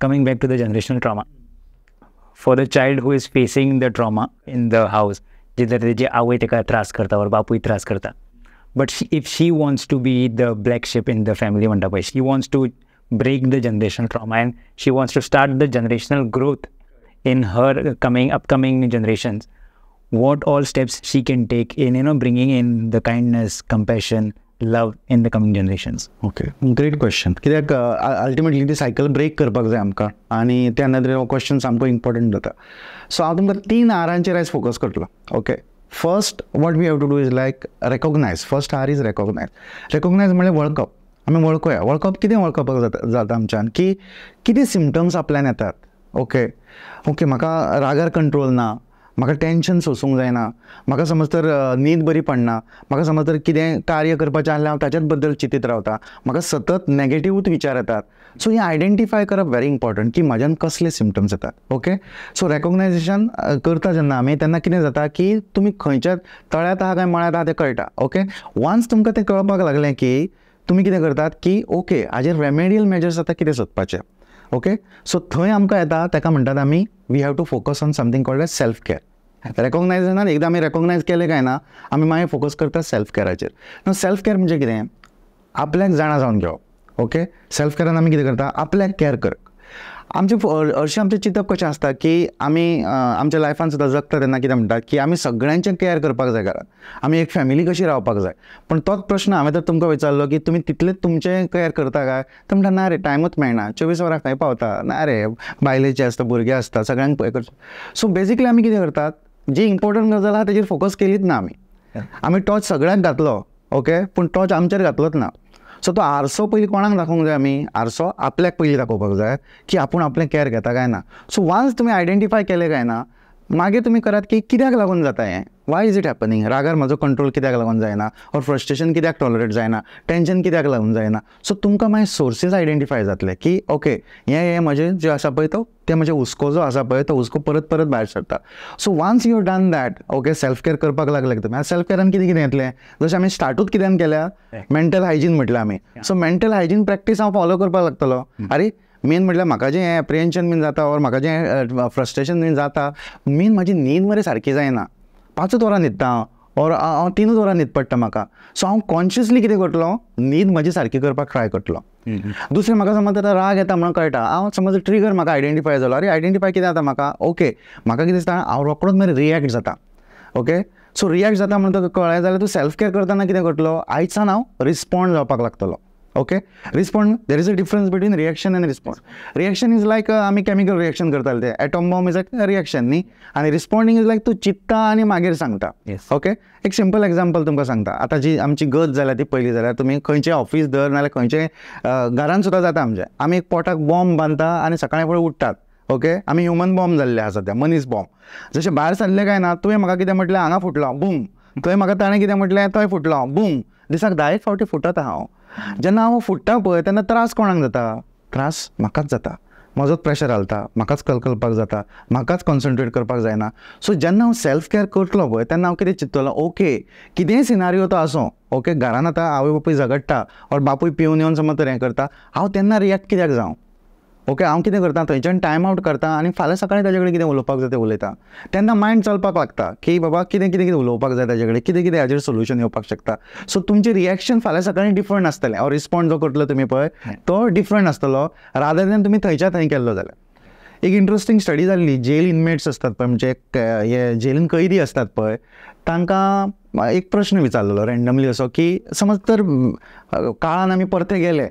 coming back to the generational trauma for the child who is facing the trauma in the house jidhar je aave te ka trust karta aur baapu hi trust but if she wants to be the black sheep in the family manta pai she wants to break the generational trauma and she wants to start the generational growth in her coming upcoming generations what all steps she can take in you know bringing in the kindness compassion love in the coming generations okay great question कित्याक ultimately uh, ती cycle break करपाक जाय आमकां आनी त्या नदरेन हो question सामको इम्पॉर्टंट जाता सो हांव तुमकां तीन आरांचेर आयज फोकस करतलो okay first what we have to do is like recognise first R is recognise recognise म्हणजे वळखप आमी वळखुया वळखप कितें वळखपाक जाता जाता आमच्यान की कितें सिमटम्स आपल्यान येतात ओके ओके म्हाका रागार कंट्रोल ना म्हाका टेन्शन सोसूंक जायना म्हाका समज तर न्हीद बरी पडना म्हाका समज तर कितें कार्य करपाचें आसलें हांव ताच्याच बद्दल चिंतीत रावतां म्हाका सतत नॅगेटिवूच विचार येतात सो हें आयडेंटीफाय करप व्हेरी इम्पॉर्टंट की म्हाज्यान कसले सिमटम्स येतात ओके सो रेकॉग्नायझेशन करता जेन्ना आमी तेन्ना कितें जाता की तुमी खंयच्या तळ्यात आहा काय मळ्यात आहा तें कळटा ओके वन्स तुमकां तें कळपाक लागलें की तुमी कितें करतात की ओके हाजेर रेमेडियल मेजर्स आतां कितें सोदपाचें ओके सो थंय आमकां येता ताका म्हणटात आमी we have to focus on something called as self care recognise जाणार एकदां आमी रेकॉग्नायज केलें काय ना आमी मागीर फोकस करता सेल्फ कॅराचेर नो सेल्फ कॅर म्हणजे कितें आपल्याक जाणा जावन घेवप ओके सेल्फ कॅरान आमी कितें करता आपल्याक कॅर कर आमचे हरशी आमचे चिंतप कशें आसता की आमी आमच्या लायफान सुद्दां जगता तेन्ना कितें म्हणटात की आमी सगळ्यांचे केअर करपाक जाय आम्ही आमी एक फॅमिली कशी रावपाक जाय पूण तोच प्रश्न हांवें तर तुमकां विचारलो की तुमी तितलेंच तुमचें केअर करता काय तर म्हणटा ना रे टायमूच मेळना चोवीस वरां खंय पावता ना रे बायलेचे आसता भुरगे आसता सगळ्यांक पळय करतात सो बेजिकली आमी कितें करतात जी इम्पॉर्टंट गजाल आहा तेजेर फोकस केलीच ना आमी आमी टॉर्च सगळ्यांक घातलो ओके पूण टॉच आमचेर घातलोच ना सो तो आरसो पयलीं कोणाक दाखोवंक जाय आमी आरसो आपल्याक पयलीं दाखोवपाक जाय की आपूण आपलें कॅर घेता काय ना सो वान्स तुमी आयडेंटिफाय केले काय ना मागे तुम्ही करात की कित्याक लागून जाता आहे वाय इज इट हॅपनिंग रागार म्हजो कंट्रोल कित्याक लागून जायना और फ्रस्ट्रेशन कित्याक टॉलरेट जायना टेन्शन कित्याक लागून जायना सो तुमकां मागीर सोर्सीस आयडेंटिफाय जातले की ओके हें हें म्हजें जें आसा पळय तो तें म्हजें हुस्को जो आसा पळय तो हुस्को परत परत भायर सरता so once you done that okay self care करपाक लागले तुमी आतां सेल्फ केअरान कितें कितें येतलें जशें आमी स्टार्टूच कित्यान केल्या मेंटल हायजीन म्हटलें आमी सो मेंटल हायजीन प्रॅक्टीस हांव फॉलो करपाक लागतलो hmm. अरे मेन म्हटल्यार म्हाका जें एप्रिहेन्शन बीन जाता और म्हाका जें फ्रस्ट्रेशन बीन जाता मेन म्हाजी न्हीद मरे सारकी जायना पांचूच वरां न्हिदता हांव और हांव तिनूच वरां न्हिद पडटा म्हाका सो हांव कॉन्शियसली कितें करतलो न्हीद म्हाजी सारकी करपाक ट्राय करतलो दुसरें म्हाका समज आतां राग येता म्हणून कळटा हांव समज ट्रिगर म्हाका आयडेंटिफाय जालो अरे आयडेंटिफाय कितें जाता म्हाका ओके म्हाका कितें दिसता हांव रोखडोच मागीर रियॅक्ट जाता ओके सो रियॅक्ट जाता म्हणून तुका कळ्ळें जाल्यार तूं सॅल्फ कॅर करतना कितें करतलो आयजसान हांव रिस्पोंड जावपाक लागतलो okay respond there is a difference between reaction and response reaction is like आम्ही केमिकल रिएक्शन करताले ते atom bomb is a reaction नी आणि रिस्पॉन्डिंग इज लाईक तू चित्ता आणि मागीर सांगता ओके एक सिंपल एग्जांपल तुमकां सांगता आता जी आमची गत जाल्या ती पयली जाल्यार तुम्ही खंयचे ऑफिस धर नाजाल्यार खंयचे घरान सुद्दां जाता आमच्या आमी एक पोटाक बॉम्ब बांदता आनी सकाळी फुडें उठ्ठात ओके आमी ह्युमन बॉम्ब जाल्ले आसा सध्या मनीस बॉम्ब जसे भायर सरलें काय ना तुवें म्हाका कितें म्हटलें हांगा फुटलो बूम थंय म्हाका ताणें कितें म्हटलें थंय फुटलो बूम दिसाक धा एक फावटी फुटत हांव हो. जेन्ना हांव फुट्टा पळय त्यांना त्रास कोणाक जाता त्रास म्हाकाच जाता म्हजोच प्रेशर घालता म्हाकाच कलकलपाक जाता म्हाकाच कॉन्सन्ट्रेट करपाक जायना सो जेन्ना हांव सेल्फ कॅर करतलो पळय तेन्ना हांव कितें ओके कितेंय सिनारियो तो आसूं ओके घरान आतां आवय बापूय झगडटा ऑर बापूय पिवन येवन समज तर हें करता हांव तेन्ना रियॅक्ट कित्याक जावं ओके हांव कितें करता थंयच्यान टायम आवट करता आनी फाल्यां सकाळीं ताजे कडेन कितें उलोवपाक जाय तें उलयता तेन्ना मायंड चलपाक लागता की बाबा कितें कितें कितें उलोवपाक जाय ताजे कडेन कितें कितें हाजेर सोल्युशन येवपाक शकता सो तुमचें रिएक्शन फाल्यां सकाळीं डिफरंट आसतलें हांव रिस्पोंड जो करतलो तुमी पळय तो डिफरंट आसतलो रादर तुम्ही तुमी थंयच्या थंय केल्लो जाल्यार एक इंट्रस्टींग स्टडी जाल्ली जेल इनमेट्स आसतात पळय म्हणजे हे जेलीन कैदी असतात पळय तांकां एक प्रश्न विचारलेलो रँडमली असो की समज तर काळान आमी परते गेले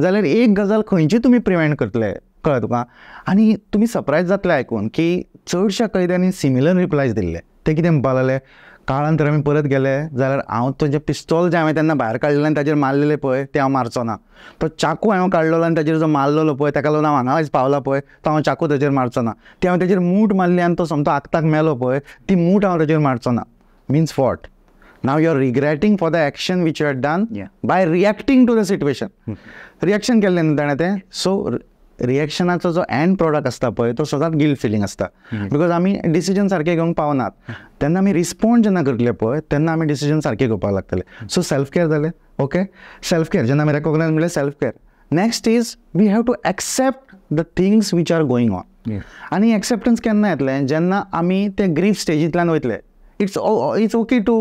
जाल्यार एक गजाल खंयची तुमी प्रिवेंट करतले कळ्ळें तुका आनी तुमी सरप्रायज जातले आयकून की चडश्या कैद्यांनी सिमिलर रिप्लायज दिल्ले ते कितें म्हणपाक लागले आमी परत गेले जाल्यार हांव तुजें पिस्तोल जें हांवें तेन्ना भायर काडलेलें आनी ताजेर मारलेलें पळय तें हांव मारचो ना तो चाकू हांवें काडलेलो आनी ताजेर जो मारलेलो पळय ताका लागून हांव हांगा आयज पावला पळय तो हांव चाकू ताजेर मारचो ना ती हांवें ताजेर मूठ मारली आनी तो समतो आत्ताक मेलो पळय ती मूठ हांव ताजेर मारचो ना मिन्स फॉट now you regretting for the action which you had done yeah. by reacting to the situation reaction केले ताणें ते सो रिएक्शनाचो जो एंड प्रोडक्ट असता पण तो सदांच गिल्ड फिलींग असता बिकॉज hmm. आम्ही डिसिजन सारखे घेऊन पावनात तेन्ना आमी रिस्पोंड जेन्ना करतले पण त्यांना आमी डिसिजन सारखे घेऊन लागतले सो सेल्फ केअर झाले ओके सेल्फ केअर जेन्ना आम्ही रेकॉग्नायज म्हणलें self care next is we have to accept the things which are going on आणि एक्सेप्टन्स केन्ना येतले जेन्ना आम्ही ते ग्रीफ स्टेजींतल्यान वयतले it's uh, it's okay to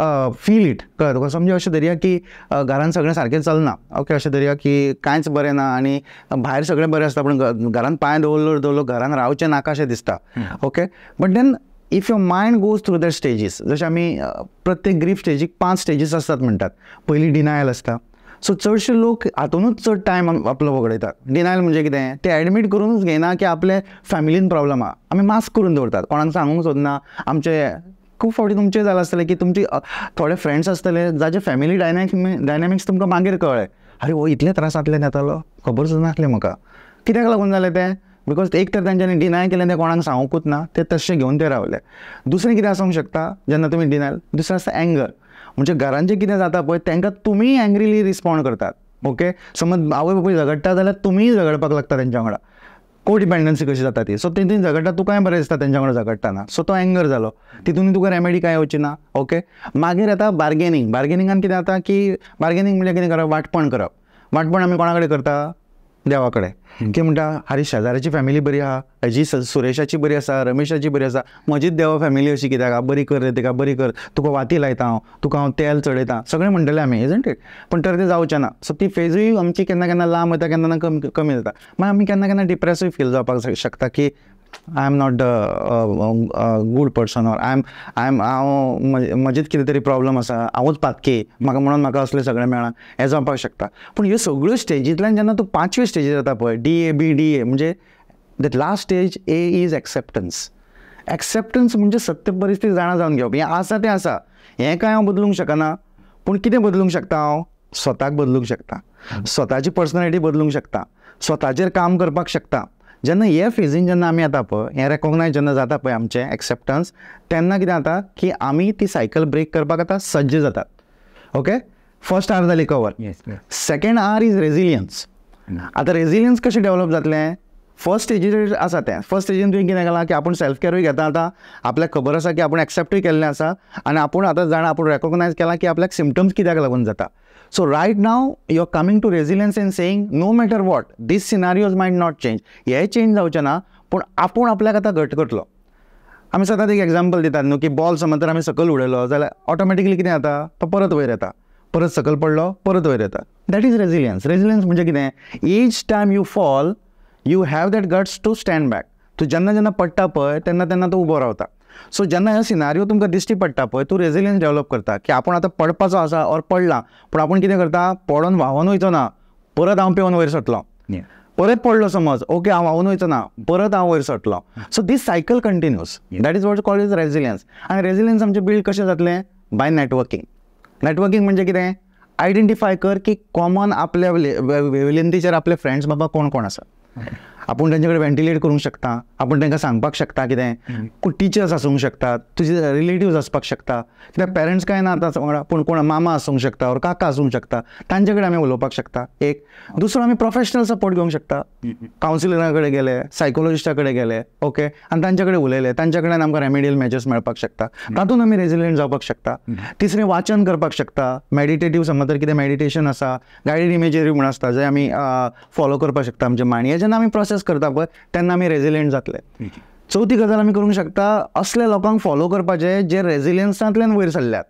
feel it कळ तुका समजा अशें धरया की घरान सगळें सारकें चलना ओके अशें धरया म्हणजे की कांयच बरें ना आनी भायर सगळें बरें आसता पूण घरान पाय दवरलो दवरलो घरान रावचें नाका अशें दिसता okay but then if your mind goes through that stages जशें आमी प्रत्येक ग्रीफ स्टेजीक पांच स्टेजीस आसतात म्हणटात पयलीं डिनायल आसता सो चडशे लोक हातूनच चड टायम आपलो वगडयतात डिनायल म्हणजे कितें ते ॲडमिट करूनच घेना की आपले फॅमिलीन प्रॉब्लेम आहा आमी मास्क करून दवरतात कोणाक सांगूंक सोदना आमचे खूप फावटी तुमचे झालं आसतलें की तुमचे थोडे फ्रेंड्स आसतले जाचे फॅमिली डायनॅमिक्स डायनॅमिक्स तुमकां मागीर कळ्ळें अरे हो इतले जातले येतालो खबर नासलें म्हाका कित्याक लागून जालें तें बिकॉज एक तर त्यांच्यानी डिनाय केलें तें कोणाक सांगूकूच ना ते तशें घेवन ते रावले दुसरें कितें आसूंक शकता जेन्ना तुमी डिनायल दुसरें आसता एंगर म्हणजे घरांचें कितें जाता पळय तांकां तुमी एंग्रिली रिस्पॉन्ड करतात ओके समज आवय बापूय झगडटा जाल्यार तुमीय झगडपाक लागता तेंच्या वांगडा कोडिपेंडन्सी कशी जाता ती सो तिथून ती झगडटा तुकाय बरें दिसता तेंच्या झगडटाना सो तो एंगर जालो तिथून तुका रेमेडी काय येवची ना ओके मागीर आता बार्गेनिंग बार्गेनिंगान कितें जाता की बार्गेनिंग म्हणजे कितें करप वाटपण करप वाटपण आमी कोणाकडे करता देवाकडे की म्हणटा आरे शेजाऱ्याची फॅमिली बरी आहा हाजी सुरेशाची बरी आसा रमेशाची बरी आसा म्हजीच देवा फॅमिली अशी कित्याक आहा बरी कर रे तिका बरी कर तुका वाती लायता हांव तुका हांव तेल चडयतां सगळें म्हणटलें आमी इजंट इट पण तर तें जावचें ना सो ती फेजूय आमची केन्ना केन्ना लांब वयता केन्ना केन्ना कमी जाता मागीर आमी केन्ना केन्ना डिप्रेसूय फील जावपाक शकता की I am not the good person or I am I am हांव म्हजेच कितें तरी प्रॉब्लम आसा हांवूच पातके म्हाका म्हणून म्हाका असलें सगळें मेळना हें जावपाक शकता पूण ह्यो सगळ्यो स्टेजींतल्यान जेन्ना तूं पांचवी स्टेजीर जाता पळय D A B D A म्हणजे that last stage A is acceptance acceptance म्हणजे सत्य परिस्थिती जाणा जावन घेवप हें आसा तें आसा हें कांय हांव बदलूंक शकना पूण कितें बदलूंक शकता हांव स्वताक बदलूंक शकता स्वताची पर्सनॅलिटी बदलूंक शकता स्वताचेर काम करपाक शकता जेन्ना हे फेजीन जेन्ना आम्ही येता पळय हें रेकॉगनायज जेन्ना जाता पण आमचे एक्सेप्टन्स त्यांना कितें जाता की आम्ही ती सायकल ब्रेक करपाक आता सज्ज जातात ओके फर्स्ट आर झाली cover second R is resilience आता रेझिलियन्स कशें डेव्हलप जातलें फर्स्ट स्टेजीर आसा तें फर्स्ट स्टेजीन तुवें कितें केलां की आपूण सेल्फ कॅरूय घेता आतां आपल्याक खबर आसा की आपूण एक्सेप्टूय केल्लें आसा आनी आपूण आतां जाणा आपूण रेकॉगनायज केला की आपल्याक सिमटम्स कित्याक लागून जाता so right right you are coming to resilience in saying no matter what this scenarios might not change हे चेंज जावचे ना पण आपण आपल्याक आतां घट करतलो आमी सदांच एक एक्झाम्पल दितात न्हू की बॉल समज तर आमी सकल उडयलो जाल्यार ऑटोमॅटिकली कितें जाता तो परत वयर येता परत सकल पडलो परत वयर येता दॅट इज रेजिलियन्स रेजिलियन्स म्हणजे कितें each time you fall you have that guts to stand back तो जेन्ना जेन्ना पडटा पळय तेन्ना तेन्ना तो उबो रावता सो जेन्ना हे सिनारियो तुमकां दिश्टी पडटा पळय तूं रेजिलियन्स डेव्हलप करता की आपण आतां पडपाचो आसा ऑर पडला पूण आपण कितें करता पडून व्हांवोन वयचो ना परत हांव पेवन वयर सरतलो परत पडलो समज ओके हांव व्हांवून वयचो ना परत हांव वयर सरतलो so this cycle continuous that is what call is resilience आनी रेजिलियन्स आमचें बिल्ड कशें जातलें बाय नेटवर्किंग नेटवर्किंग म्हणजे कितें आयडेंटिफाय कर की कॉमन आपल्या वेवलेंतीचेर आपले फ्रेंड्स बाबा कोण कोण आसा आपण त्यांच्याकडे व्हेंटिलेट करू शकता आपण त्यांना सांगपाक शकता कितें टीचर्स असू शकतात तुझे रिलेटिव्ह आसपाक शकता कित्याक पेरंट्स काय ना आतां वांगडा कोण मामा असू शकता और काका आसूंक शकता त्यांच्याकडे आम्ही आमी शकता एक दुसरो आम्ही प्रोफेशनल सपोर्ट घेऊ शकता काउन्सिलरकडे गेले सायकोलॉजिस्टा गेले ओके आणि त्यांच्याकडे कडेन उलयले तांचे आमकां रेमेडियल मेजर्स मेळपाक शकता तातूंत आम्ही रेजिलियंट जावपाक शकता तिसरे वाचन करपाक शकता मेडिटेटीव समज तर कितें मेडिटेशन असा गायडेड इमेजरी म्हणून आसता जे आम्ही फॉलो करपाक शकता आमचे मांडये जेन्ना आमी प्रोसेस करता पळय त्यांना आमी रेझिलियंट जातले चौथी गजाल आमी करूंक शकता असल्या लोकांक फॉलो करपाचे जे रेझिलियन्सांतल्यान वयर सरल्यात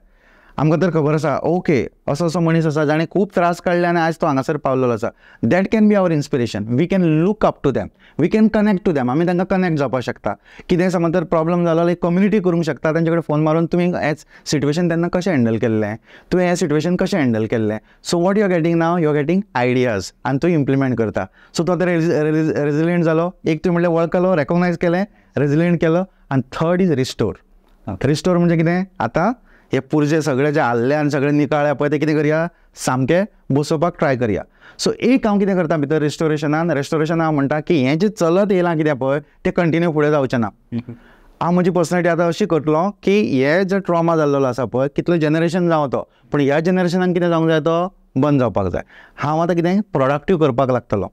आमकां तर खबर आसा ओके असो असो मनीस आसा जाणें खूब त्रास काडले आनी आयज तो हांगासर पावलेलो आसा that can be our inspiration we can look up to them we can connect to them आमी तांकां कनेक्ट जावपाक शकता कितें समज तर प्रॉब्लम जालो जाल्यार कम्युनिटी करूंक शकता तांचे कडेन फोन मारून तुमी एज सिट्युएशन तेन्ना कशें हँडल केल्लें तुवें हें सिट्युएशन कशें हँडल केल्लें so what you are getting now you are getting ideas आनी तूं इम्प्लिमेंट करता सो तो आतां रेजिलियंट जालो एक तुवें म्हणल्यार वळखलो रेकॉगनायज केलें रेजिलियंट केलो आनी थर्ड इज रिस्टोर रिस्टोर म्हणजे कितें आतां हे पुरजे सगळे जे आणि सगळे निकाळ्या पळय ते कितें करया सामके बसोवपाक ट्राय करया सो एक हांव कितें करता भितर रेस्टोरेशनान रेस्टोरेशन हांव म्हणटा की हे जे चलत येयलां कित्याक पळय तें कंटिन्यू फुडें जावचें ना हांव म्हजी पर्सनॅलिटी आतां अशी करतलो की हे जो ट्रॉमा जाल्लो आसा पळय कितलो जनरेशन जावं तो पूण ह्या जनरेशनान कितें जावंक जाय तो बंद जावपाक जाय हांव आतां कितें प्रोडक्टीव करपाक लागतलो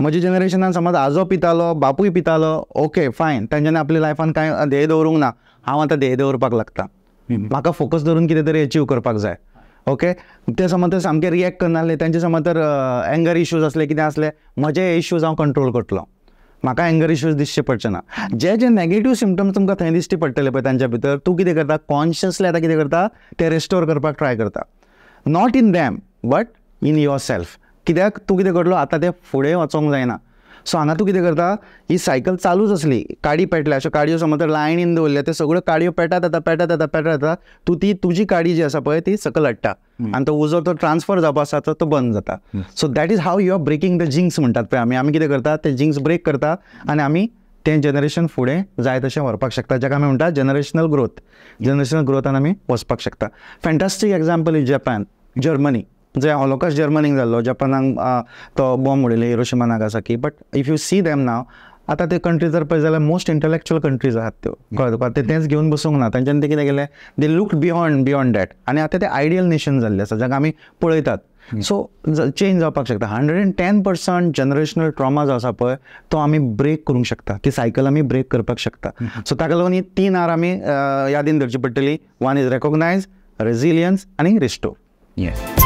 म्हज्या जनरेशनान समज आजो पितालो बापूय पितालो ओके फायन तांच्यानी आपल्या लायफान कांय ध्येय दवरूंक ना हांव आतां ध्येय दवरपाक लागता म्हाका फोकस धरून कितें तरी अचीव करपाक जाय ओके ते समज तर सामके रिएक्ट करनासले तांचे समज तर एंगर इश्यूज असले कितें असले म्हजे हे इश्यूज हांव कंट्रोल करतलो म्हाका एंगर इश्यूज दिसचे पडचे ना जे जे नेगेटिव्ह सिमटम्स तुमकां थंय दिश्टी पडटले पळय तांच्या भितर तूं कितें करता कॉन्शियसली आतां कितें करता ते रेस्टोर करपाक ट्राय करता not in them but in yourself कित्याक तूं कितें करतलो आतां तें फुडें वचोंक जायना सो हांगा तूं कितें करता ही सायकल चालूच आसली काडी पेटल्या अश्यो काडयो समज तर लायनीन दवरल्या त्यो सगळ्यो काडयो पेटत येता पेटत येता पेटत येता तूं ती तुजी काडी जी आसा पळय ती सकल हाडटा आनी तो उजो तो ट्रान्सफर जावपा आसा तो तो बंद जाता so that is how you are breaking the jinx म्हणटात पळय आमी आमी कितें करता ते जिंक्स ब्रेक करता आनी आमी तें जनरेशन फुडें जाय तशें व्हरपाक शकता जेका आमी म्हणटा जनरेशनल ग्रोथ जनरेशनल ग्रोथान आमी वचपाक शकता fantastic example is Japan Germany जे हॉलोकास्ट जर्मनीक जाल्लो जपानाक तो बॉम्ब उडयलो Hiroshima Nagasaki but if you see them now आतां ते कंट्री जर पळय जाल्यार मोस्ट इंटलेक्च्युअल कंट्रीज आहात त्यो कळ्ळें तुका ते तेंच घेवन बसूंक ना तेंच्यानी ते कितें केलें they look beyond beyond that आनी आतां ते आयडियल नेशन जाल्ले आसा जाका आमी पळयतात सो चेंज जावपाक शकता hundred and ten percent generational trauma जो आसा पळय तो आमी ब्रेक करूंक शकता ती सायकल आमी ब्रेक करपाक शकता सो ताका लागून ही तीन आर आमी यादीन धरची पडटली वन इज रेकॉग्नायज रेजिलियन्स आनी रिस्टो येस